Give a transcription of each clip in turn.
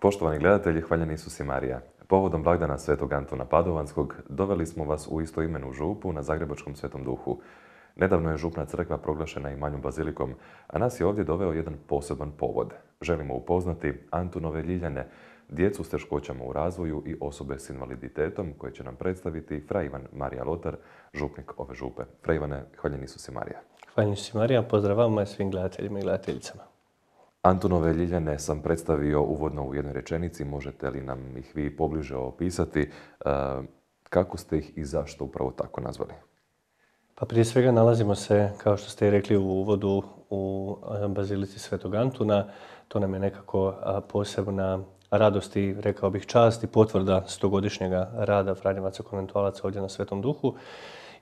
Poštovani gledatelji, hvaljen Isus i Marija. Povodom blagdana Svetog Antona Padovanskog doveli smo vas u imenu župu na Zagrebačkom Svetom Duhu. Nedavno je župna crkva proglašena i manjom bazilikom, a nas je ovdje doveo jedan poseban povod. Želimo upoznati Antunove Ljiljane, djecu s teškoćama u razvoju i osobe s invaliditetom koje će nam predstaviti fra Ivan Marija Lotar, župnik ove župe. Fra Ivane, hvaljen Isus i Marija. Hvaljen Isus i Marija, pozdrav svim gledateljima i gledateljicama. Antonove ljiljane sam predstavio uvodno u jednoj rečenici. Možete li nam ih vi pobliže opisati? E, kako ste ih i zašto upravo tako nazvali? Pa prije svega nalazimo se, kao što ste i rekli u uvodu, u e, Bazilici Svetog Antuna. To nam je nekako posebna radost i, rekao bih, čast i potvrda stogodišnjega rada Franjevaca konventualaca ovdje na Svetom Duhu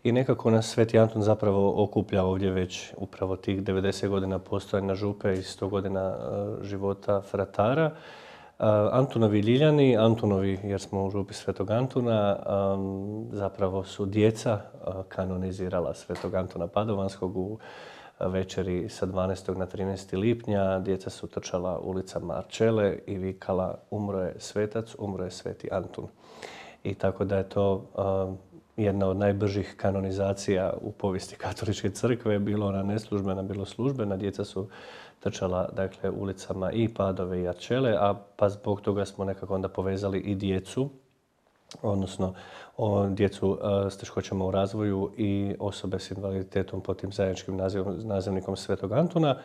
i nekako nas Sveti Anton zapravo okuplja ovdje već upravo tih 90 godina postojanja župe i 100 godina e, života fratara. E, Antonovi Ljiljani, Antonovi jer smo u župi Svetog Antuna, e, zapravo su djeca kanonizirala Svetog Antuna Padovanskog u večeri sa 12. na 13. lipnja. Djeca su trčala ulicama Marčele i vikala umro je svetac, umro je sveti Antun. I tako da je to jedna od najbržih kanonizacija u povijesti katoličke crkve, bilo ona neslužbena, bilo službena. Djeca su trčala dakle, ulicama i Padove i Arčele, a pa zbog toga smo nekako onda povezali i djecu, odnosno o djecu e, s teškoćama u razvoju i osobe s invaliditetom pod tim zajedničkim nazivnikom Svetog Antuna.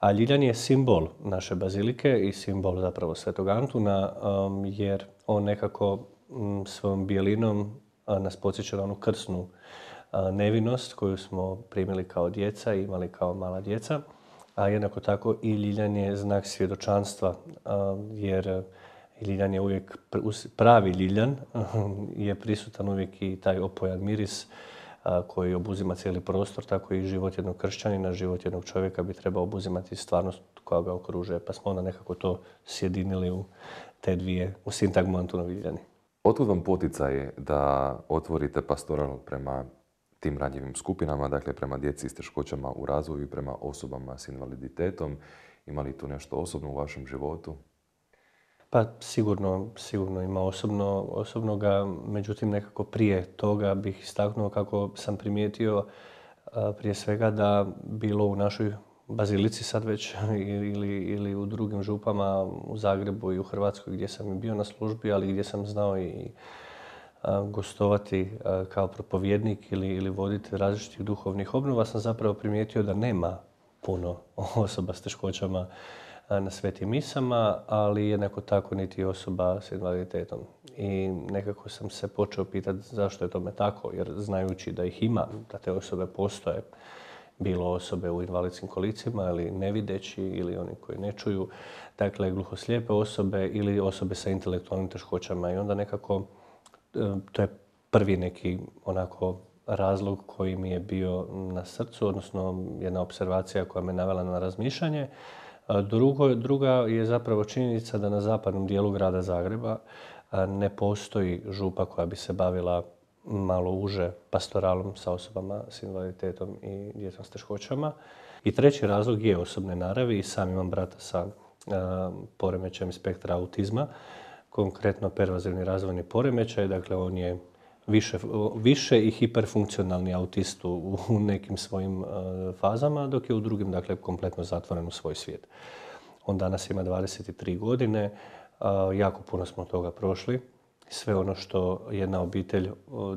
A Ljiljan je simbol naše bazilike i simbol zapravo Svetog Antuna, e, jer on nekako svojom bijelinom nas podsjeća na onu krsnu nevinost koju smo primili kao djeca i imali kao mala djeca. A jednako tako i Ljiljan je znak svjedočanstva, jer e, Ljiljan je uvijek pravi Ljiljan, je prisutan uvijek i taj opojan miris koji obuzima cijeli prostor, tako i život jednog kršćanina, život jednog čovjeka bi trebao obuzimati stvarnost koja ga okružuje. Pa smo onda nekako to sjedinili u te dvije, u sintagmu ljiljani. Otkud vam poticaje da otvorite pastoral prema tim ranjivim skupinama, dakle prema djeci s teškoćama u razvoju i prema osobama s invaliditetom? Ima li tu nešto osobno u vašem životu? Pa sigurno, sigurno ima osobno, osobnoga, međutim nekako prije toga bih istaknuo kako sam primijetio prije svega da bilo u našoj Bazilici sad već ili, ili u drugim župama u Zagrebu i u Hrvatskoj gdje sam i bio na službi, ali gdje sam znao i gostovati kao propovjednik ili, ili voditi različitih duhovnih obnova, sam zapravo primijetio da nema puno osoba s teškoćama na svetim misama, ali jednako tako niti osoba s invaliditetom. I nekako sam se počeo pitati zašto je tome tako, jer znajući da ih ima, da te osobe postoje, bilo osobe u invalidskim kolicima ili nevideći ili oni koji ne čuju, dakle gluhoslijepe osobe ili osobe sa intelektualnim teškoćama i onda nekako eh, to je prvi neki onako razlog koji mi je bio na srcu, odnosno jedna observacija koja me navela na razmišljanje. Drugo, druga je zapravo činjenica da na zapadnom dijelu grada Zagreba eh, ne postoji župa koja bi se bavila malo uže pastoralom sa osobama s invaliditetom i djecom s teškoćama. I treći razlog je osobne naravi i sam imam brata sa e, poremećajem spektra autizma, konkretno pervazivni razvojni poremećaj, dakle on je više, i hiperfunkcionalni autist u, nekim svojim e, fazama, dok je u drugim dakle, kompletno zatvoren u svoj svijet. On danas ima 23 godine, e, jako puno smo toga prošli, sve ono što jedna obitelj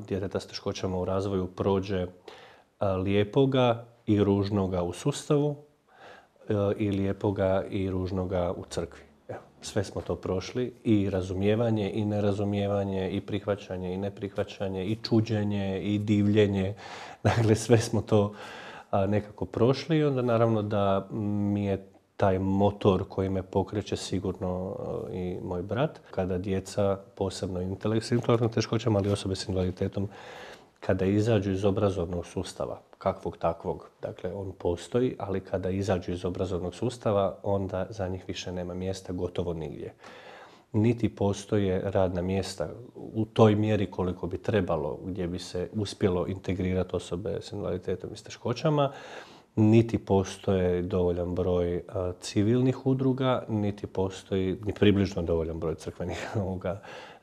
djeteta s teškoćama u razvoju prođe e, lijepoga i ružnoga u sustavu e, i lijepoga i ružnoga u crkvi. sve smo to prošli i razumijevanje i nerazumijevanje i prihvaćanje i neprihvaćanje i čuđenje i divljenje. Dakle, sve smo to nekako prošli i onda naravno da mi je taj motor koji me pokreće sigurno e, i moj brat. Kada djeca, posebno intelektualnim teškoćama, ali osobe s invaliditetom, kada izađu iz obrazovnog sustava, kakvog takvog, dakle on postoji, ali kada izađu iz obrazovnog sustava, onda za njih više nema mjesta gotovo nigdje. Niti postoje radna mjesta u toj mjeri koliko bi trebalo, gdje bi se uspjelo integrirati osobe s invaliditetom i s teškoćama, niti postoje dovoljan broj civilnih udruga, niti postoji ni približno dovoljan broj crkvenih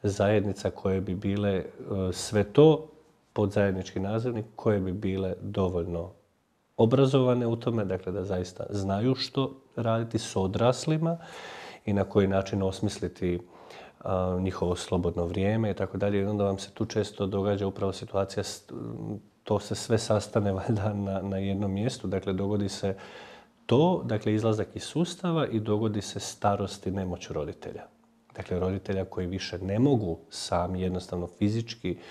zajednica koje bi bile e, sve to pod zajednički nazivnik, koje bi bile dovoljno obrazovane u tome, dakle da zaista znaju što raditi s odraslima i na koji način osmisliti njihovo slobodno vrijeme i tako dalje. I onda vam se tu često događa upravo situacija to se sve sastane valjda na, na jednom mjestu. Dakle, dogodi se to, dakle, izlazak iz sustava i dogodi se starost i nemoć roditelja. Dakle, roditelja koji više ne mogu sami jednostavno fizički e,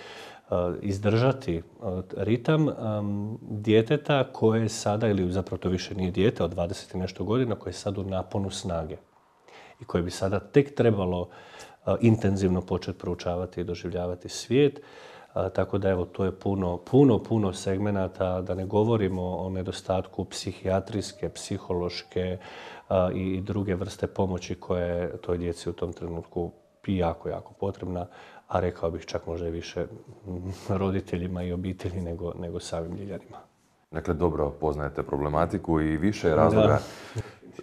izdržati e, ritam um, djeteta koje je sada, ili zapravo to više nije dijete od 20 i nešto godina, koje je sad u naponu snage i koje bi sada tek trebalo intenzivno početi proučavati i doživljavati svijet. Tako da evo, to je puno, puno, puno segmenata, da ne govorimo o nedostatku psihijatrijske, psihološke i druge vrste pomoći koje je toj djeci u tom trenutku jako, jako potrebna, a rekao bih čak možda i više roditeljima i obitelji nego, samim ljeljanima. Dakle, dobro poznajete problematiku i više razloga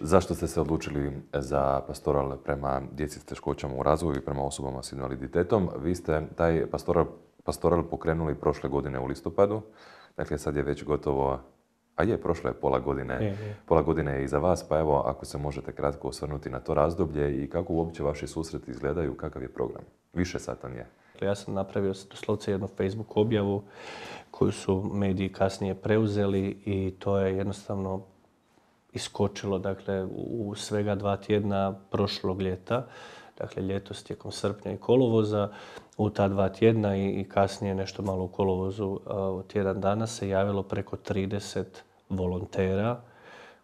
zašto ste se odlučili za pastoral prema djeci s teškoćama u razvoju i prema osobama s invaliditetom. Vi ste taj pastoral pastoral pokrenuli prošle godine u listopadu. Dakle, sad je već gotovo, a je, prošlo je pola godine, je, pola godine je za vas, pa evo, ako se možete kratko osvrnuti na to razdoblje i kako uopće vaši susreti izgledaju, kakav je program? Više satan je. Dakle, ja sam napravio doslovce jednu Facebook objavu koju su mediji kasnije preuzeli i to je jednostavno iskočilo dakle, u svega dva tjedna prošlog ljeta dakle ljetos tijekom srpnja i kolovoza. U ta dva tjedna i, kasnije nešto malo u kolovozu uh, u tjedan dana se javilo preko 30 volontera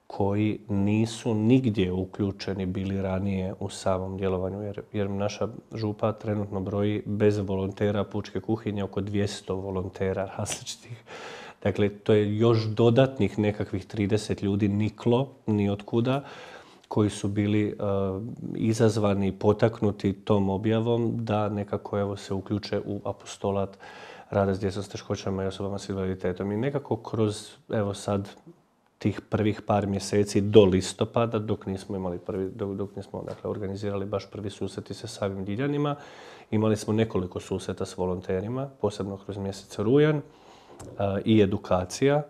koji nisu nigdje uključeni bili ranije u samom djelovanju, jer, naša župa trenutno broji bez volontera pučke kuhinje oko 200 volontera različitih. Dakle, to je još dodatnih nekakvih 30 ljudi niklo, ni otkuda, koji su bili eh, izazvani potaknuti tom objavom da nekako evo se uključe u apostolat rada s djecom s teškoćama i osobama s invaliditetom. I nekako kroz evo sad tih prvih par mjeseci do listopada, dok nismo imali prvi, dok, nismo dakle, organizirali baš prvi i sa samim Diljanima, imali smo nekoliko susreta s volonterima, posebno kroz mjesec Rujan, eh, i edukacija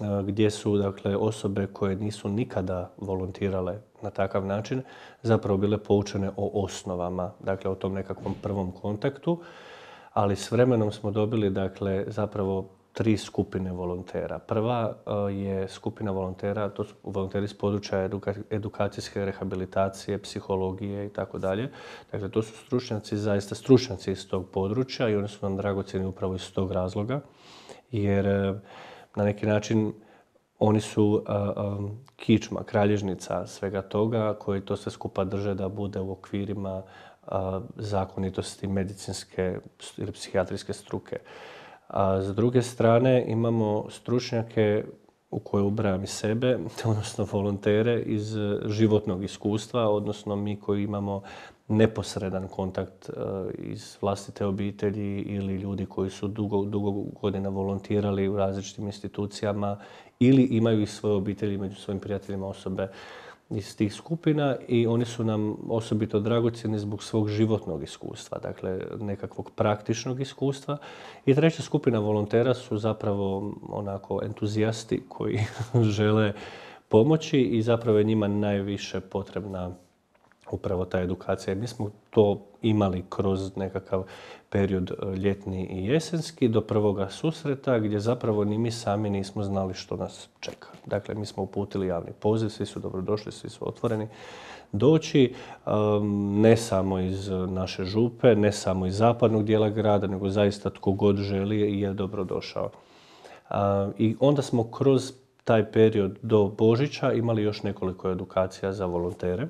E, gdje su dakle, osobe koje nisu nikada volontirale na takav način zapravo bile poučene o osnovama, dakle o tom nekakvom prvom kontaktu, ali s vremenom smo dobili dakle, zapravo tri skupine volontera. Prva e, je skupina volontera, to su volonteri iz područja edukacijske rehabilitacije, psihologije i tako dalje. Dakle, to su stručnjaci, zaista stručnjaci iz tog područja i oni su nam dragocjeni upravo iz tog razloga, jer e, na neki način oni su uh, um, kičma, kralježnica svega toga koji to sve skupa drže da bude u okvirima uh, zakonitosti medicinske ili psihijatrijske struke. A druge strane imamo stručnjake u koje ubrajam i sebe, odnosno volontere iz životnog iskustva, odnosno mi koji imamo neposredan kontakt e, iz vlastite obitelji ili ljudi koji su dugo, dugo godina volontirali u različitim institucijama ili imaju i svoje obitelji među svojim prijateljima osobe iz tih skupina i oni su nam osobito dragocjeni zbog svog životnog iskustva, dakle nekakvog praktičnog iskustva. I treća skupina volontera su zapravo onako entuzijasti koji žele pomoći i zapravo je njima najviše potrebna upravo ta edukacija. Mi smo to imali kroz nekakav period e, ljetni i jesenski do prvoga susreta gdje zapravo ni mi sami nismo znali što nas čeka. Dakle, mi smo uputili javni poziv, svi su dobrodošli, svi su otvoreni doći, ne samo iz naše župe, ne samo iz zapadnog dijela grada, nego zaista tko god želi je dobrodošao. I onda smo kroz taj period do Božića imali još nekoliko edukacija za volontere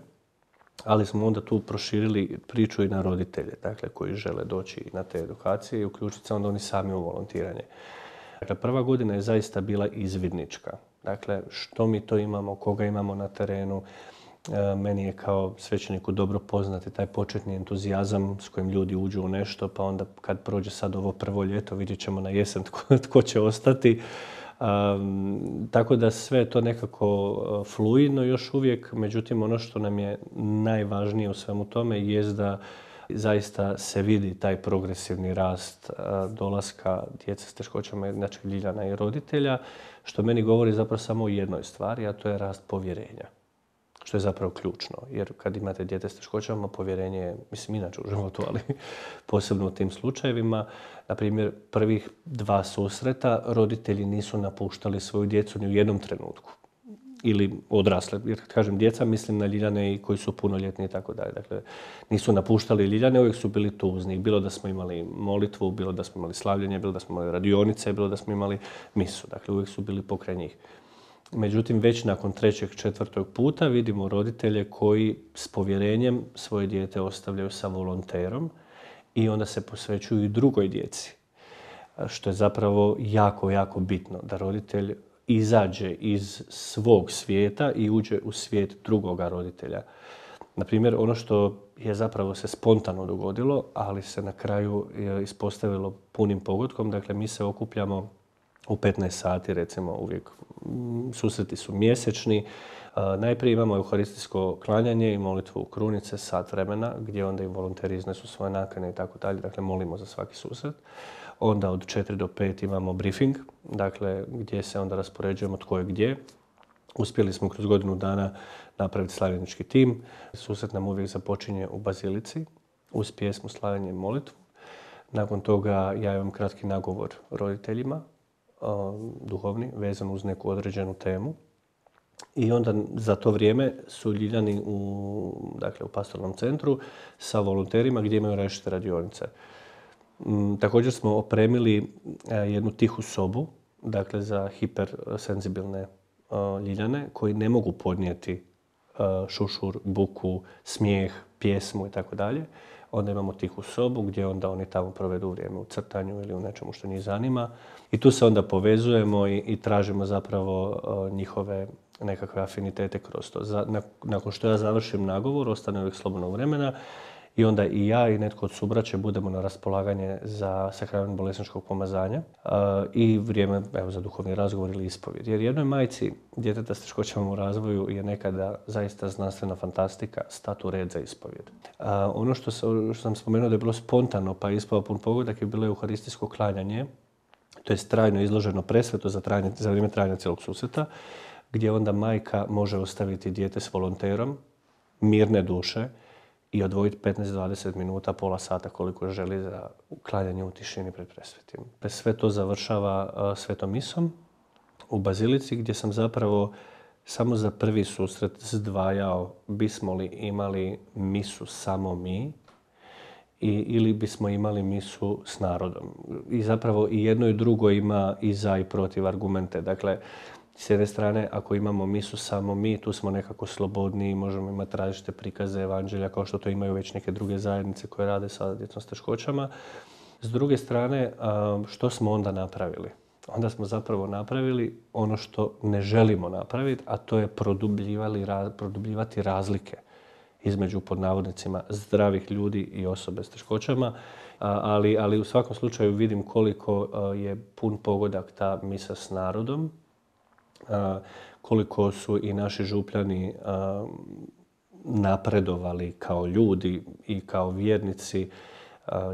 ali smo onda tu proširili priču i na roditelje, dakle, koji žele doći na te edukacije i uključiti se onda oni sami u volontiranje. Dakle, prva godina je zaista bila izvidnička. Dakle, što mi to imamo, koga imamo na terenu, e, meni je kao svećeniku dobro poznati taj početni entuzijazam s kojim ljudi uđu u nešto, pa onda kad prođe sad ovo prvo ljeto vidjet ćemo na jesen tko, tko će ostati tako da sve je to nekako fluidno još uvijek, međutim ono što nam je najvažnije u svemu tome je da zaista se vidi taj progresivni rast dolaska djece s teškoćama znači Ljiljana i roditelja, što meni govori zapravo samo o jednoj stvari, a to je rast povjerenja što je zapravo ključno. Jer kad imate djete s teškoćama, povjerenje je, mislim, inače u životu, ali posebno u tim slučajevima, na primjer, prvih dva susreta roditelji nisu napuštali svoju djecu ni u jednom trenutku ili odrasle, jer kad kažem djeca, mislim na Ljiljane i koji su punoljetni i tako dalje. Dakle, nisu napuštali Ljiljane, uvijek su bili tuzni. Bilo da smo imali molitvu, bilo da smo imali slavljenje, bilo da smo imali radionice, bilo da smo imali misu. Dakle, uvijek su bili pokraj njih. Međutim, već nakon trećeg, četvrtog puta vidimo roditelje koji s povjerenjem svoje dijete ostavljaju sa volonterom i onda se posvećuju i drugoj djeci. Što je zapravo jako, jako bitno da roditelj izađe iz svog svijeta i uđe u svijet drugoga roditelja. Na primjer, ono što je zapravo se spontano dogodilo, ali se na kraju ispostavilo punim pogodkom, dakle mi se okupljamo u 15 sati recimo uvijek mm, susreti su mjesečni. E, najprije imamo euharistijsko klanjanje i molitvu u krunice sat vremena gdje onda i volonteri iznesu svoje nakane i tako dalje. Dakle, molimo za svaki susret. Onda od 4 do 5 imamo briefing, dakle gdje se onda raspoređujemo tko je gdje. Uspjeli smo kroz godinu dana napraviti slavljenički tim. Susret nam uvijek započinje u Bazilici uz pjesmu Slavljenje molitvu. Nakon toga ja imam kratki nagovor roditeljima duhovni vezan uz neku određenu temu. I onda za to vrijeme su ljiljani u, dakle, u pastornom centru sa volonterima gdje imaju različite radionice. Mm, također smo opremili e, jednu tihu sobu dakle, za hipersenzibilne e, ljiljane koji ne mogu podnijeti e, šušur, buku, smijeh, pjesmu i tako dalje onda imamo tihu sobu gdje onda oni tamo provedu vrijeme u crtanju ili u nečemu što njih zanima i tu se onda povezujemo i, i tražimo zapravo njihove nekakve afinitete kroz to. nakon što ja završim nagovor, ostane uvijek slobodno vremena i onda i ja i netko od subraće budemo na raspolaganje za sakrament bolesničkog pomazanja eh, i vrijeme evo, za duhovni razgovor ili ispovjed. Jer jednoj majci djeteta s teškoćama u razvoju je nekada zaista znanstvena fantastika statu red za ispovjed. Eh, ono što, sam spomenuo da je bilo spontano pa je ispao pun pogodak je bilo uharistijsko klanjanje to je trajno izloženo presveto za, za vrijeme trajanja cijelog susreta, gdje onda majka može ostaviti dijete s volonterom, mirne duše, i odvojiti 15-20 minuta, pola sata koliko želi za uklanjanje u tišini pred presvetim. Sve to završava svetom misom u Bazilici gdje sam zapravo samo za prvi susret zdvajao bismo li imali misu samo mi ili bismo imali misu s narodom. I zapravo i jedno i drugo ima i za i protiv argumente. Dakle, s jedne strane, ako imamo misu, samo mi, tu smo nekako slobodni i možemo imati različite prikaze evanđelja kao što to imaju već neke druge zajednice koje rade sa djecom s teškoćama. S druge strane, što smo onda napravili? Onda smo zapravo napravili ono što ne želimo napraviti, a to je produbljivati razlike između pod navodnicima zdravih ljudi i osobe s teškoćama, ali, ali u svakom slučaju vidim koliko je pun pogodak ta misa s narodom, koliko su i naši župljani napredovali kao ljudi i kao vjernici,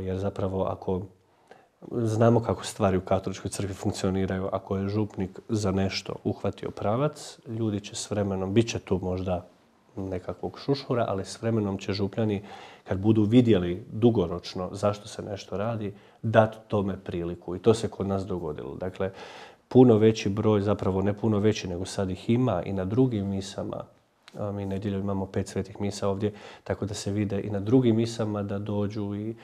jer zapravo ako znamo kako stvari u katoličkoj crkvi funkcioniraju, ako je župnik za nešto uhvatio pravac, ljudi će s vremenom, bit će tu možda nekakvog šušura, ali s vremenom će župljani, kad budu vidjeli dugoročno zašto se nešto radi, dati tome priliku. I to se kod nas dogodilo. Dakle, puno veći broj, zapravo ne puno veći nego sad ih ima i na drugim misama. Mi nedjelju imamo pet svetih misa ovdje, tako da se vide i na drugim misama da dođu. I...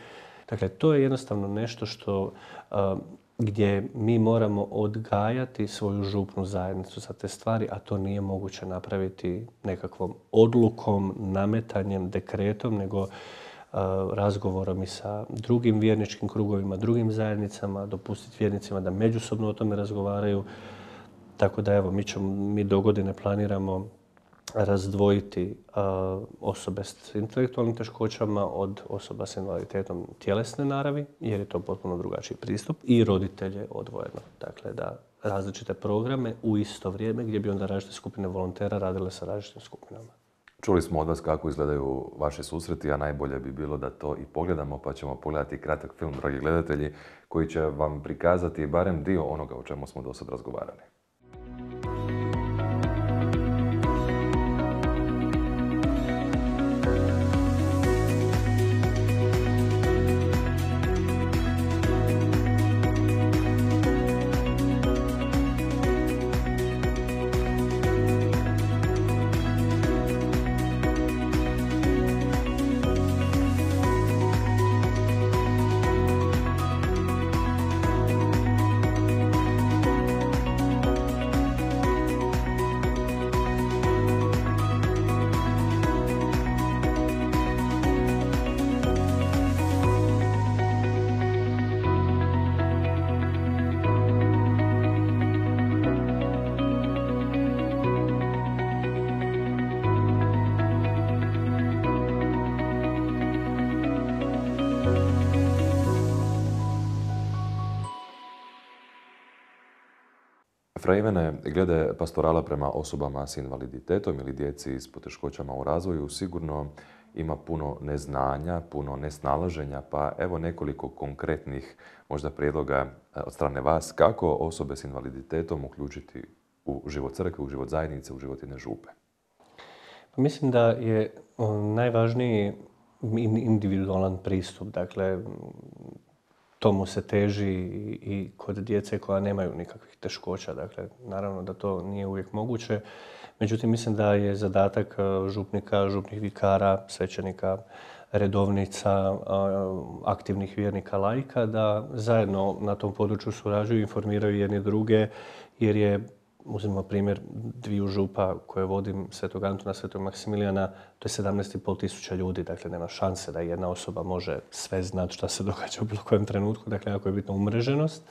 Dakle, to je jednostavno nešto što gdje mi moramo odgajati svoju župnu zajednicu za te stvari, a to nije moguće napraviti nekakvom odlukom, nametanjem, dekretom, nego razgovorom i sa drugim vjerničkim krugovima, drugim zajednicama, dopustiti vjernicima da međusobno o tome razgovaraju. Tako da evo, mi, ćemo, mi do godine planiramo razdvojiti osobe s intelektualnim teškoćama od osoba s invaliditetom tjelesne naravi, jer je to potpuno drugačiji pristup, i roditelje odvojeno. Dakle, da različite programe u isto vrijeme gdje bi onda različite skupine volontera radile sa različitim skupinama. Čuli smo od vas kako izgledaju vaše susreti, a najbolje bi bilo da to i pogledamo, pa ćemo pogledati kratak film, dragi gledatelji, koji će vam prikazati barem dio onoga o čemu smo do sad razgovarali. Preimene glede pastorala prema osobama s invaliditetom ili djeci s poteškoćama u razvoju sigurno ima puno neznanja, puno nesnalaženja, pa evo nekoliko konkretnih možda prijedloga e, od strane vas kako osobe s invaliditetom uključiti u život crkve, u život zajednice, u život jedne župe. Pa mislim da je e, najvažniji individualan pristup. Dakle, tomu se teži i kod djece koja nemaju nikakvih teškoća. Dakle, naravno da to nije uvijek moguće. Međutim, mislim da je zadatak e, župnika, župnih vikara, svećenika, redovnica, e, aktivnih vjernika, lajka, da zajedno na tom području surađuju, informiraju jedni druge, jer je uzmimo primjer dviju župa koje vodim, Svetog Antuna Svetog Maksimilijana, to je 17,5 tisuća ljudi, dakle nema šanse da jedna osoba može sve znati šta se događa u bilo kojem trenutku, dakle jako je bitna umreženost.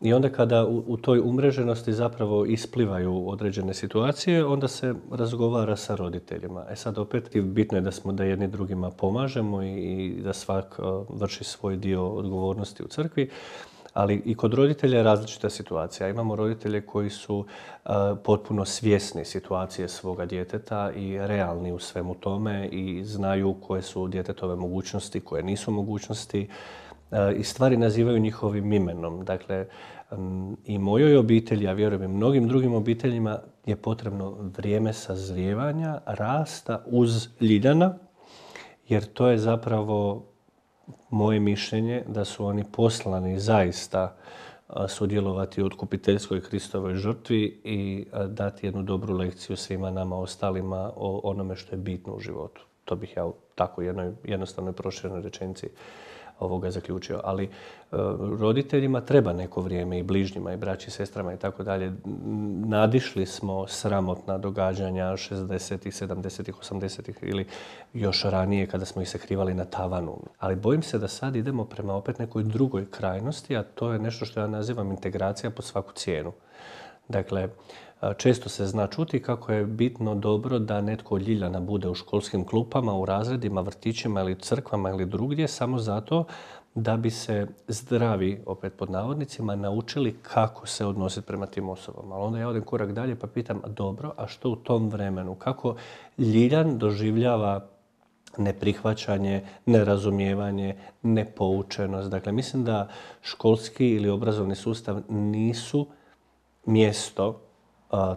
I onda kada u, toj umreženosti zapravo isplivaju određene situacije, onda se razgovara sa roditeljima. E sad opet bitno je da smo da jedni drugima pomažemo i, da svak vrši svoj dio odgovornosti u crkvi ali i kod roditelja je različita situacija. Imamo roditelje koji su e, potpuno svjesni situacije svoga djeteta i realni u svemu tome i znaju koje su djetetove mogućnosti, koje nisu mogućnosti e, i stvari nazivaju njihovim imenom. Dakle, i mojoj obitelji, a vjerujem i mnogim drugim obiteljima, je potrebno vrijeme sazrijevanja, rasta uz ljiljana, jer to je zapravo moje mišljenje da su oni poslani zaista sudjelovati u otkupiteljskoj kristovoj žrtvi i dati jednu dobru lekciju svima nama ostalima o onome što je bitno u životu. To bih ja u tako jednoj jednostavnoj proširenoj rečenici ovoga zaključio. Ali e, roditeljima treba neko vrijeme i bližnjima i braći, sestrama i tako dalje. Nadišli smo sramotna događanja 60-ih, 70-ih, 80-ih ili još ranije kada smo ih sakrivali na tavanu. Ali bojim se da sad idemo prema opet nekoj drugoj krajnosti, a to je nešto što ja nazivam integracija pod svaku cijenu. Dakle, Često se zna čuti kako je bitno dobro da netko od ljiljana bude u školskim klupama, u razredima, vrtićima ili crkvama ili drugdje samo zato da bi se zdravi, opet pod navodnicima, naučili kako se odnositi prema tim osobama. Ali onda ja odem korak dalje pa pitam, dobro, a što u tom vremenu? Kako ljiljan doživljava neprihvaćanje, nerazumijevanje, nepoučenost. Dakle, mislim da školski ili obrazovni sustav nisu mjesto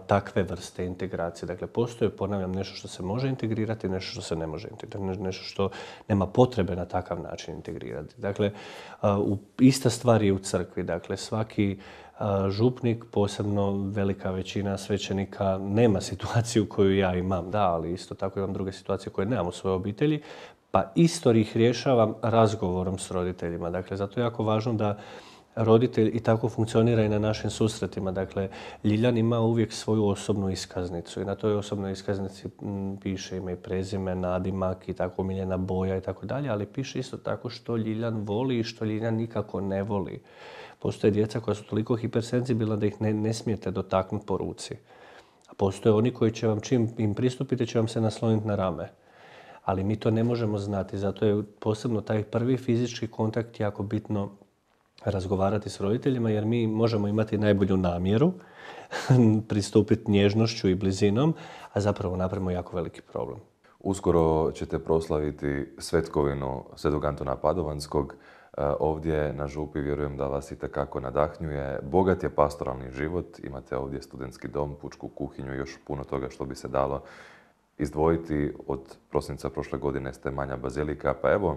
takve vrste integracije. Dakle, postoje, ponavljam, nešto što se može integrirati, nešto što se ne može integrirati, nešto što nema potrebe na takav način integrirati. Dakle, ista stvar je u crkvi. Dakle, svaki župnik, posebno velika većina svećenika, nema situaciju koju ja imam, da, ali isto tako imam druge situacije koje nemam u svojoj obitelji, pa isto ih rješavam razgovorom s roditeljima. Dakle, zato je jako važno da roditelj i tako funkcionira i na našim susretima. Dakle, Ljiljan ima uvijek svoju osobnu iskaznicu i na toj osobnoj iskaznici mm, piše ime i prezime, nadimak i tako omiljena boja i tako dalje, ali piše isto tako što Ljiljan voli i što Ljiljan nikako ne voli. Postoje djeca koja su toliko hipersenzibilna da ih ne, smijete dotaknuti po ruci. postoje oni koji će vam čim im pristupite će vam se nasloniti na rame ali mi to ne možemo znati. Zato je posebno taj prvi fizički kontakt jako bitno razgovarati s roditeljima jer mi možemo imati najbolju namjeru, pristupiti nježnošću i blizinom, a zapravo napravimo jako veliki problem. Uskoro ćete proslaviti svetkovinu Svetog Antona Padovanskog. E, ovdje na Župi vjerujem da vas i takako nadahnjuje. Bogat je pastoralni život, imate ovdje studentski dom, pučku kuhinju i još puno toga što bi se dalo izdvojiti. Od prosinca prošle godine ste manja bazilika, pa evo,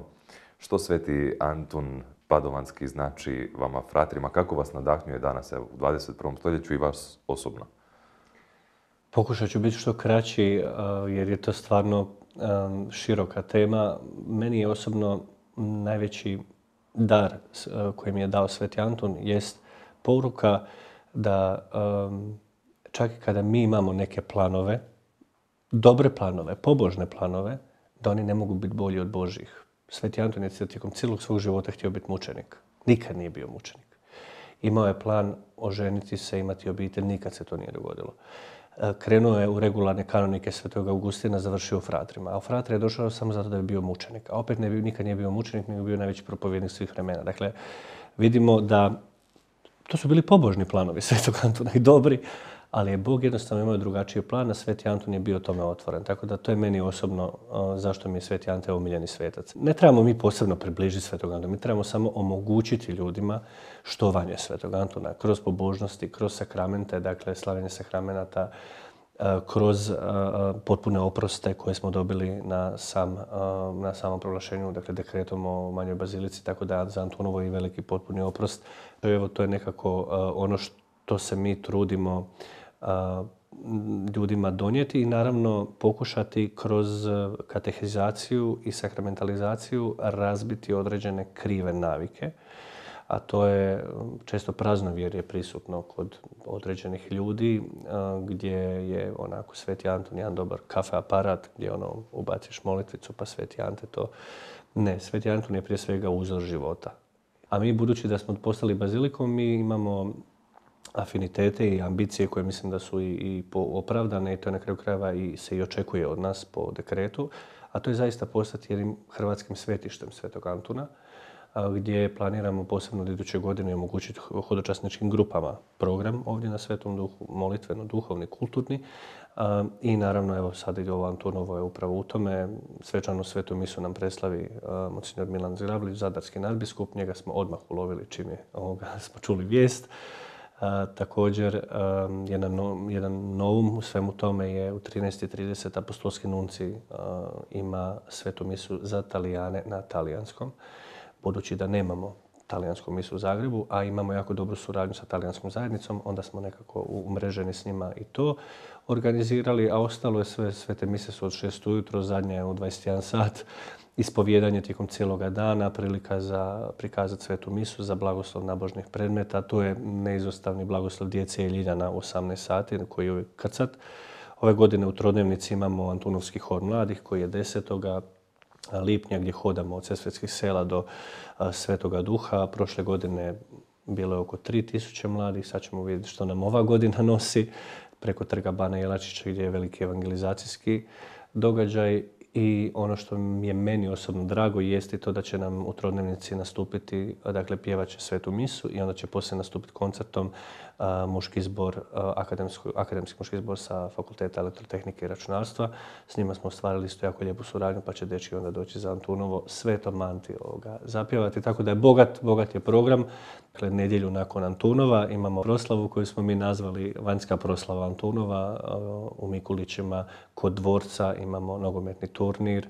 što Sveti Antun padovanski znači vama fratrima. Kako vas nadahnjuje danas evo, u 21. stoljeću i vas osobno? Pokušat ću biti što kraći eh, jer je to stvarno eh, široka tema. Meni je osobno najveći dar eh, koji mi je dao Sveti Anton jest poruka da čak i kada mi imamo neke planove, dobre planove, pobožne planove, da oni ne mogu biti bolji od Božih. Sveti Anton je tijekom cijelog svog života htio biti mučenik. Nikad nije bio mučenik. Imao je plan oženiti se, imati obitelj, nikad se to nije dogodilo. E, krenuo je u regularne kanonike Svetoga Augustina, završio u fratrima. A u je došao samo zato da bi bio mučenik. A opet ne nikad nije bio mučenik, nego bio najveći propovjednik svih vremena. Dakle, vidimo da to su bili pobožni planovi Svetog Antona i dobri, ali je Bog jednostavno imao drugačiji plan, a Sveti Anton je bio tome otvoren. Tako da to je meni osobno uh, zašto mi je Sveti Ante omiljeni svetac. Ne trebamo mi posebno približiti Svetog Antona, mi trebamo samo omogućiti ljudima štovanje Svetog Antuna kroz pobožnosti, kroz sakramente, dakle slavljenje sakramenata, uh, kroz uh, potpune oproste koje smo dobili na, sam, na samom proglašenju, dakle dekretom o manjoj bazilici, tako da za Antonovo i veliki potpuni oprost. Evo, to je nekako ono što se mi trudimo ljudima donijeti i naravno pokušati kroz e, katehizaciju i sakramentalizaciju razbiti određene krive navike a to je često prazno, je prisutno kod određenih ljudi e, gdje je onako Sveti Anton jedan dobar kafe aparat gdje ono ubaciš molitvicu pa Sveti Ante to ne, Sveti Anton je prije svega uzor života. A mi budući da smo postali bazilikom mi imamo afinitete i ambicije koje mislim da su i, opravdane i to je na kraju krajeva i se i očekuje od nas po dekretu, a to je zaista postati jednim hrvatskim svetištem Svetog Antuna, gdje planiramo posebno od iduće godine omogućiti hodočasničkim grupama program ovdje na Svetom Duhu, molitveno, duhovni, kulturni. I naravno, evo sad i ovo Antunovo je upravo u tome. Svečano svetu misu nam preslavi monsignor Milan Zgravlić, zadarski nadbiskup. Njega smo odmah ulovili čim je ovoga, smo čuli vijest. Također, jedan, novum u svemu tome je u 13.30 apostolski nunci ima svetu misu za Talijane na talijanskom. Budući da nemamo talijansku misu u Zagrebu, a imamo jako dobru suradnju sa talijanskom zajednicom, onda smo nekako umreženi s njima i to organizirali, a ostalo je sve, sve te mise su od 6 ujutro, zadnja je u 21 sat, ispovjedanje tijekom cijelog dana, prilika za prikazati svetu misu, za blagoslov nabožnih predmeta. To je neizostavni blagoslov djece i ljiljana u 18 sati koji je uvijek krcat. Ove godine u trodnevnici imamo Antunovski hor mladih koji je 10 lipnja gdje hodamo od Sesvetskih sela do Svetoga Duha. Prošle godine bilo je oko 3000 mladih, sad ćemo vidjeti što nam ova godina nosi preko Trga Bana Jelačića gdje je veliki evangelizacijski događaj i ono što je meni osobno drago jeste to da će nam u trodnevnici nastupiti, dakle pjevat će svetu misu i onda će poslije nastupiti koncertom muški zbor, akademski, muški zbor sa fakulteta elektrotehnike i računarstva. S njima smo ostvarili isto jako lijepu suradnju, pa će dečki onda doći za Antunovo to manti ovoga zapjevati. Tako da je bogat, bogat je program. Dakle, nedjelju nakon Antunova imamo proslavu koju smo mi nazvali vanjska proslava Antunova. U Mikulićima kod dvorca imamo nogometni turnir,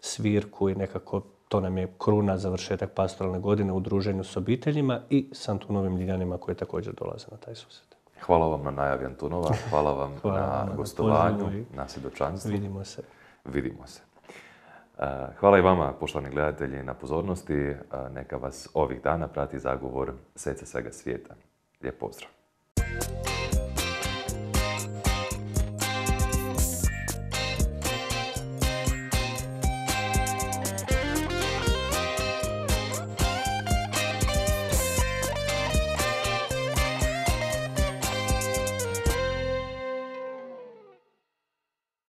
svirku i nekako to nam je kruna završetak pastoralne godine u druženju s obiteljima i s Antunovim Ljiganima koji također dolaze na taj susjed. Hvala vam na najavi Antunova, hvala vam na, gostovanju, na, Vidimo se. Vidimo se. Eh, hvala i vama, poštovani gledatelji, na pozornosti. Eh, neka vas ovih dana prati zagovor Sece svega svijeta. Lijep pozdrav.